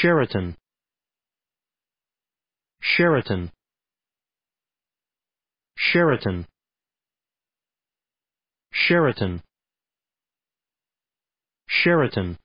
Sheraton Sheraton Sheraton Sheraton Sheraton